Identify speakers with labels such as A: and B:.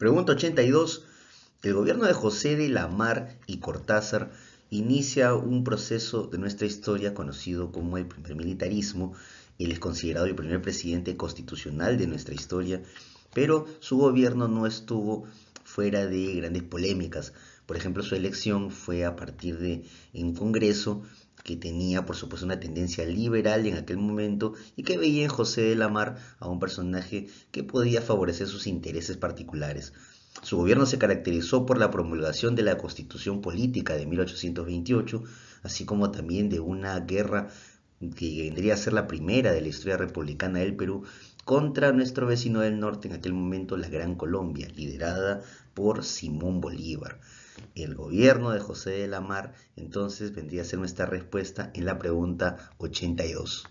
A: Pregunta 82. El gobierno de José de Lamar y Cortázar inicia un proceso de nuestra historia conocido como el primer militarismo. Él es considerado el primer presidente constitucional de nuestra historia, pero su gobierno no estuvo fuera de grandes polémicas. Por ejemplo, su elección fue a partir de un Congreso que tenía, por supuesto, una tendencia liberal en aquel momento y que veía en José de la Mar a un personaje que podía favorecer sus intereses particulares. Su gobierno se caracterizó por la promulgación de la Constitución Política de 1828, así como también de una guerra que vendría a ser la primera de la historia republicana del Perú contra nuestro vecino del norte, en aquel momento la Gran Colombia, liderada por Simón Bolívar.
B: El gobierno
A: de José de la Mar entonces vendría a ser nuestra respuesta en la pregunta 82.